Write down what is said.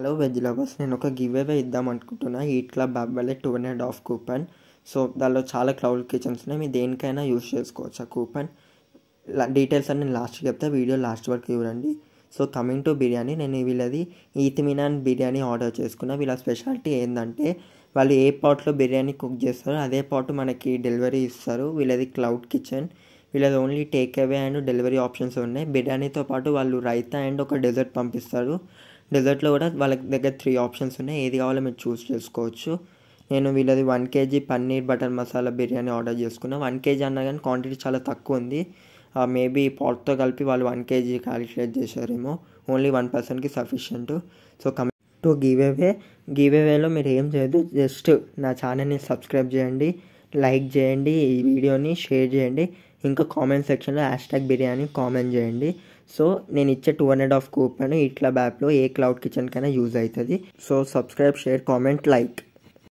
hello veg lovers నేను ఒక give away ఇద్దాం అనుకుంటున్నా heat club app two and off coupon so దానిలో చాలా క్లౌడ్ కిచెన్స్ ఉన్నాయి మీరు దేనికైనా యూజ్ చేసుకోవచ్చు ఆ కూపన్ డీటెయిల్స్ అన్ని నేను లాస్ట్ చెప్తే వీడియో లాస్ట్ వరకు చూడండి సో కమింగ్ టు బిర్యానీ నేను వీళ్ళది ఈతిమినాన్ బిర్యానీ ఆర్డర్ చేసుకున్నా వీళ్ళ స్పెషాలిటీ ఏంటంటే వాళ్ళు ఏ పాట్లో బిర్యానీ కుక్ చేస్తారో అదే పాట్ మనకి డెలివరీ ఇస్తారు వీళ్ళది క్లౌడ్ కిచెన్ వీళ్ళది only take away and delivery options ఉన్నాయి బిర్యానీతో పాటు వాళ్ళు రైతా అండ్ ఒక డెజర్ట్ పంపిస్తారు డెజర్ట్లో కూడా వాళ్ళ దగ్గర త్రీ ఆప్షన్స్ ఉన్నాయి ఏది కావాలో మీరు చూస్ చేసుకోవచ్చు నేను వీళ్ళది one KG paneer butter masala biryani order చేసుకున్నా వన్ కేజీ అన్నా కానీ క్వాంటిటీ చాలా తక్కువ ఉంది మేబీ పాట్తో కలిపి వాళ్ళు వన్ కేజీ క్యాలిక్యులేట్ చేశారేమో ఓన్లీ వన్ పర్సన్కి sufficient so come to giveaway గివేవేలో మీరు ఏం చేయదు జస్ట్ నా ఛానల్ని సబ్స్క్రైబ్ చేయండి లైక్ చేయండి ఈ వీడియోని షేర్ చేయండి ఇంకా కామెంట్ సెక్షన్లో హ్యాష్ ట్యాగ్ బిర్యానీ కామెంట్ చేయండి సో నేను ఇచ్చే టూ హండ్రెడ్ ఆఫ్ కూపన్ ఇట్లా బ్యాప్లో ఏ క్లౌడ్ కిచెన్ కైనా యూజ్ అవుతుంది so subscribe share comment like